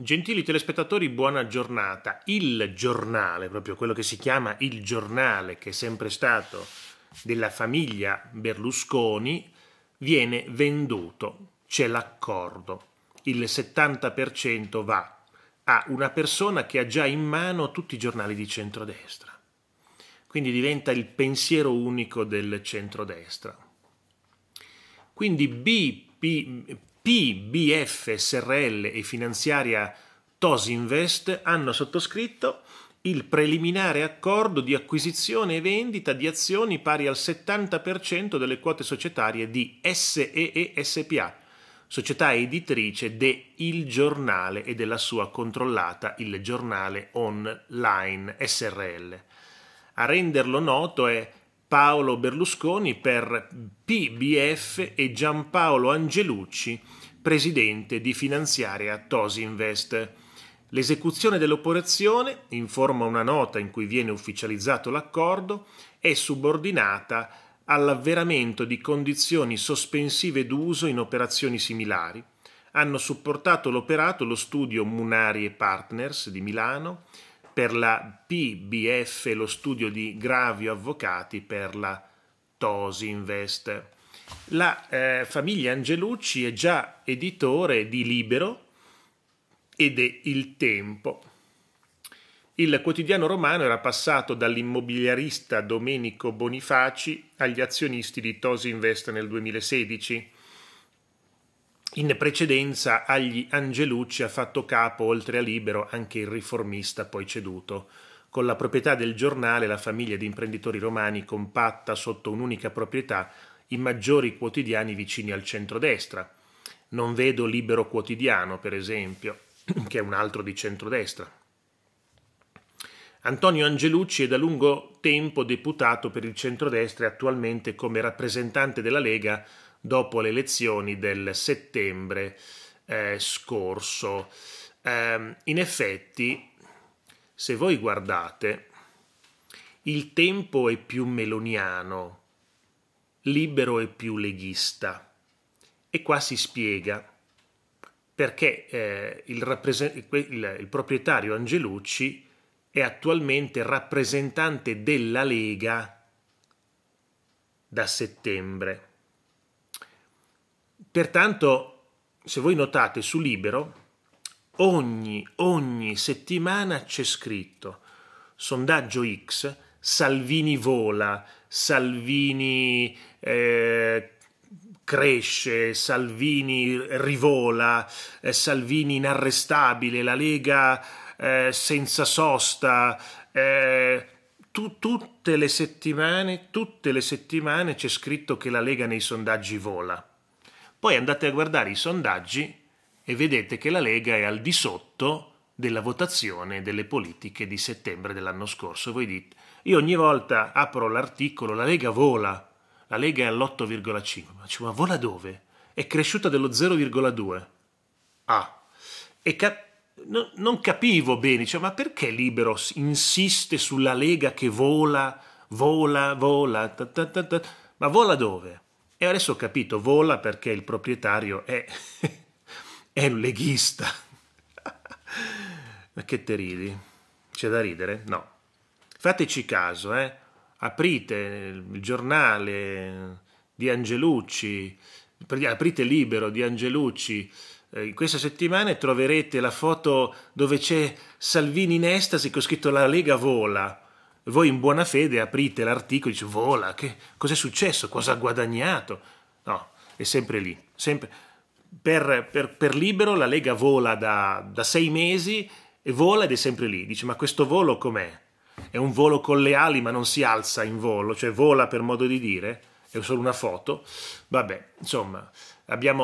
Gentili telespettatori, buona giornata. Il giornale, proprio quello che si chiama il giornale, che è sempre stato della famiglia Berlusconi, viene venduto. C'è l'accordo. Il 70% va a una persona che ha già in mano tutti i giornali di centrodestra. Quindi diventa il pensiero unico del centrodestra. Quindi BP, PBF SRL e finanziaria Tosinvest hanno sottoscritto il preliminare accordo di acquisizione e vendita di azioni pari al 70% delle quote societarie di SEE SPA, società editrice de Il Giornale e della sua controllata Il Giornale Online SRL. A renderlo noto è Paolo Berlusconi per PBF e Giampaolo Angelucci per presidente di finanziaria Tosinvest. L'esecuzione dell'operazione, informa una nota in cui viene ufficializzato l'accordo, è subordinata all'avveramento di condizioni sospensive d'uso in operazioni similari. Hanno supportato l'operato lo studio Munari e Partners di Milano, per la PBF lo studio di Gravio Avvocati per la Tosinvest. La eh, famiglia Angelucci è già editore di Libero ed è Il Tempo. Il quotidiano romano era passato dall'immobiliarista Domenico Bonifaci agli azionisti di Tosi Invest nel 2016. In precedenza agli Angelucci ha fatto capo, oltre a Libero, anche il riformista poi ceduto. Con la proprietà del giornale la famiglia di imprenditori romani compatta sotto un'unica proprietà i maggiori quotidiani vicini al centrodestra. Non vedo Libero Quotidiano, per esempio, che è un altro di centrodestra. Antonio Angelucci è da lungo tempo deputato per il centrodestra e attualmente come rappresentante della Lega dopo le elezioni del settembre eh, scorso. Eh, in effetti, se voi guardate, il tempo è più meloniano libero e più leghista. E qua si spiega perché eh, il, il, il proprietario Angelucci è attualmente rappresentante della Lega da settembre. Pertanto, se voi notate su Libero, ogni, ogni settimana c'è scritto sondaggio X Salvini vola, Salvini eh, cresce, Salvini rivola, eh, Salvini inarrestabile, la Lega eh, senza sosta. Eh, tu, tutte le settimane, tutte le settimane c'è scritto che la Lega nei sondaggi vola. Poi andate a guardare i sondaggi e vedete che la Lega è al di sotto della votazione delle politiche di settembre dell'anno scorso. Voi dite, io ogni volta apro l'articolo, la Lega vola, la Lega è all'8,5, ma, ma vola dove? È cresciuta dello 0,2. Ah, e cap- no, non capivo bene, cioè, ma perché Liberos insiste sulla Lega che vola, vola, vola, ta ta ta ma vola dove? E adesso ho capito, vola perché il proprietario è, è un leghista. Ma che te ridi? C'è da ridere? No. Fateci caso, eh. Aprite il giornale di Angelucci, aprite libero di Angelucci. Eh, in questa settimana troverete la foto dove c'è Salvini in estasi con scritto La Lega vola. Voi in buona fede aprite l'articolo e dice vola, che cos'è successo, cosa ha guadagnato? No, è sempre lì. Sempre. Per, per, per libero la Lega vola da, da sei mesi e vola ed è sempre lì. Dice, ma questo volo com'è? È un volo con le ali ma non si alza in volo, cioè vola per modo di dire, è solo una foto. Vabbè, insomma, abbiamo,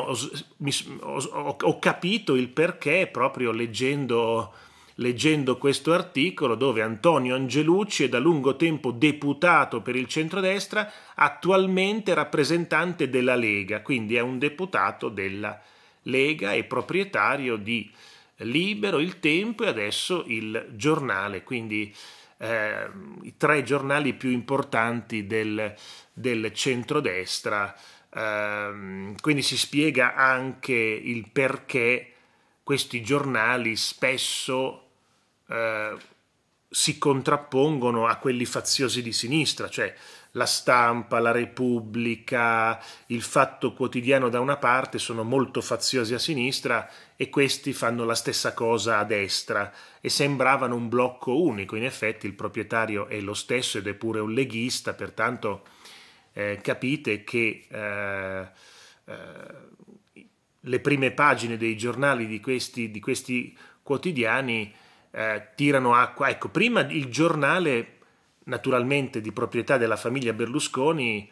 ho, capito il perché proprio leggendo, leggendo questo articolo dove Antonio Angelucci è da lungo tempo deputato per il centrodestra, attualmente rappresentante della Lega, quindi è un deputato della Lega e proprietario di libero, il tempo e adesso il giornale, quindi eh, i tre giornali più importanti del, del centrodestra. Eh, quindi si spiega anche il perché questi giornali spesso eh, si contrappongono a quelli faziosi di sinistra, cioè la stampa, la Repubblica, il Fatto Quotidiano da una parte sono molto faziosi a sinistra e questi fanno la stessa cosa a destra e sembravano un blocco unico. In effetti il proprietario è lo stesso ed è pure un leghista, pertanto eh, capite che eh, eh, le prime pagine dei giornali di questi, di questi quotidiani eh, tirano acqua. Ecco, prima il giornale naturalmente di proprietà della famiglia Berlusconi,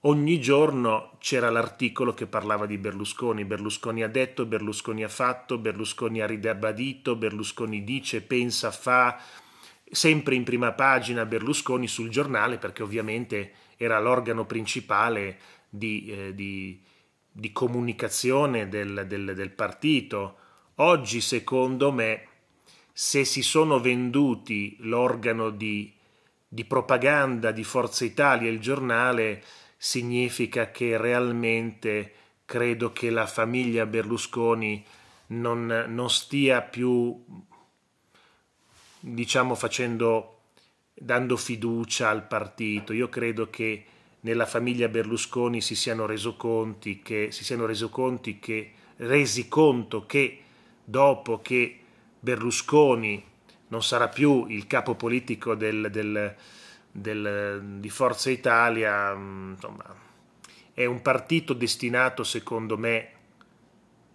ogni giorno c'era l'articolo che parlava di Berlusconi. Berlusconi ha detto, Berlusconi ha fatto, Berlusconi ha ridabadito, Berlusconi dice, pensa, fa. Sempre in prima pagina Berlusconi sul giornale, perché ovviamente era l'organo principale di, eh, di, di comunicazione del, del, del partito. Oggi, secondo me, se si sono venduti l'organo di, di propaganda di Forza Italia, il giornale, significa che realmente credo che la famiglia Berlusconi non, non stia più, diciamo, facendo, dando fiducia al partito. Io credo che nella famiglia Berlusconi si siano reso conti che, si siano reso conti che, resi conto che dopo che Berlusconi non sarà più il capo politico del, del, del, di Forza Italia, mm, insomma, è un partito destinato, secondo me,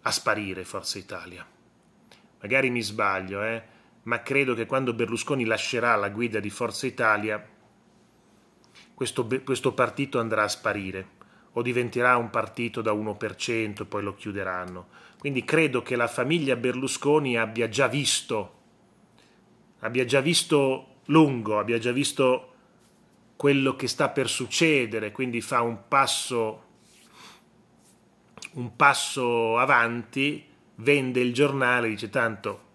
a sparire Forza Italia. Magari mi sbaglio, eh, ma credo che quando Berlusconi lascerà la guida di Forza Italia, questo, questo partito andrà a sparire o diventerà un partito da 1% e poi lo chiuderanno. Quindi credo che la famiglia Berlusconi abbia già visto, abbia già visto lungo, abbia già visto quello che sta per succedere, quindi fa un passo, un passo avanti, vende il giornale, dice tanto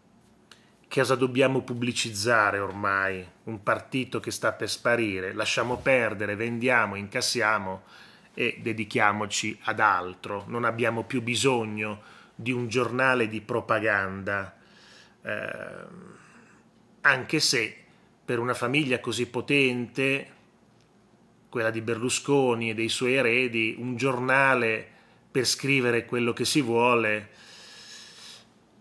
che cosa dobbiamo pubblicizzare ormai? Un partito che sta per sparire, lasciamo perdere, vendiamo, incassiamo e dedichiamoci ad altro. Non abbiamo più bisogno di un giornale di propaganda, eh, anche se per una famiglia così potente, quella di Berlusconi e dei suoi eredi, un giornale per scrivere quello che si vuole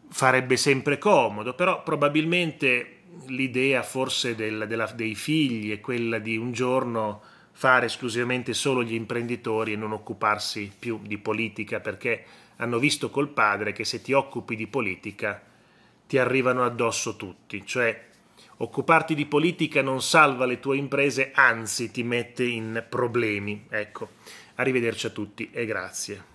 farebbe sempre comodo, però probabilmente l'idea forse del, della, dei figli è quella di un giorno fare esclusivamente solo gli imprenditori e non occuparsi più di politica perché hanno visto col padre che se ti occupi di politica ti arrivano addosso tutti, cioè occuparti di politica non salva le tue imprese, anzi ti mette in problemi. Ecco, arrivederci a tutti e grazie.